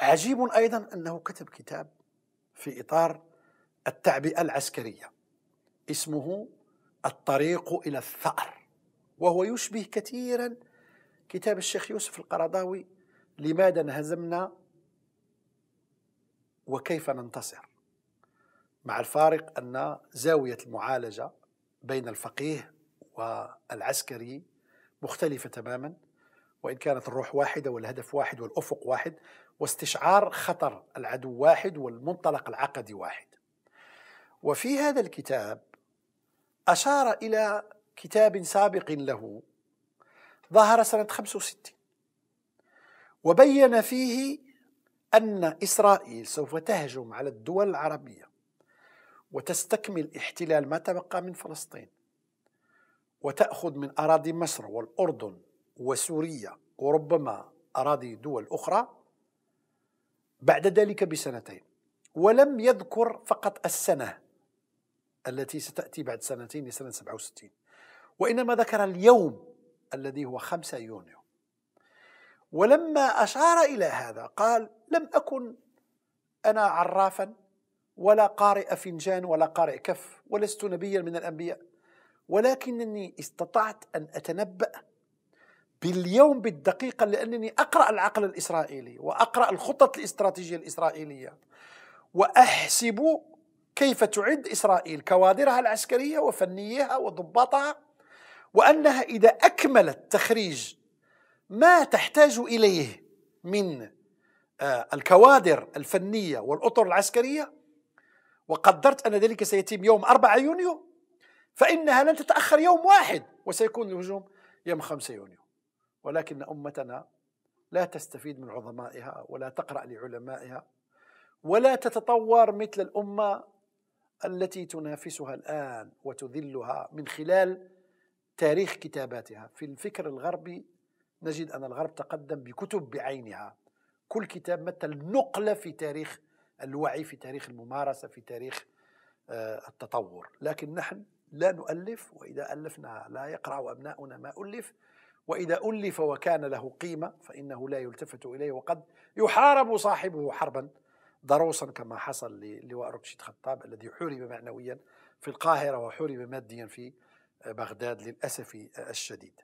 عجيب أيضا أنه كتب كتاب في إطار التعبئة العسكرية اسمه الطريق إلى الثأر وهو يشبه كثيرا كتاب الشيخ يوسف القرضاوي لماذا انهزمنا وكيف ننتصر مع الفارق أن زاوية المعالجة بين الفقيه والعسكري مختلفة تماما وإن كانت الروح واحدة والهدف واحد والأفق واحد واستشعار خطر العدو واحد والمنطلق العقدي واحد وفي هذا الكتاب أشار إلى كتاب سابق له ظهر سنة 65 وبين فيه أن إسرائيل سوف تهجم على الدول العربية وتستكمل احتلال ما تبقى من فلسطين وتأخذ من أراضي مصر والأردن وسوريا وربما أراضي دول أخرى بعد ذلك بسنتين ولم يذكر فقط السنة التي ستأتي بعد سنتين لسنة 67 وإنما ذكر اليوم الذي هو 5 يونيو ولما أشار إلى هذا قال لم أكن أنا عرافا ولا قارئ فنجان ولا قارئ كف ولست نبيا من الأنبياء ولكنني استطعت أن أتنبأ باليوم بالدقيقة لأنني أقرأ العقل الإسرائيلي وأقرأ الخطط الاستراتيجية الإسرائيلية وأحسب كيف تعد إسرائيل كوادرها العسكرية وفنيها وضباطها وأنها إذا أكملت تخريج ما تحتاج إليه من آه، الكوادر الفنية والأطر العسكرية وقدرت أن ذلك سيتم يوم 4 يونيو فإنها لن تتأخر يوم واحد وسيكون الهجوم يوم 5 يونيو ولكن امتنا لا تستفيد من عظمائها ولا تقرا لعلمائها ولا تتطور مثل الامه التي تنافسها الان وتذلها من خلال تاريخ كتاباتها في الفكر الغربي نجد ان الغرب تقدم بكتب بعينها كل كتاب مثل نقله في تاريخ الوعي في تاريخ الممارسه في تاريخ آه، التطور لكن نحن لا نؤلف واذا الفنا لا يقرا ابناؤنا ما الف وإذا ألف وكان له قيمة فإنه لا يلتفت إليه وقد يحارب صاحبه حربا ضروسا كما حصل للواء ركشيد خطاب الذي حرب معنويا في القاهرة وحرب ماديا في بغداد للأسف الشديد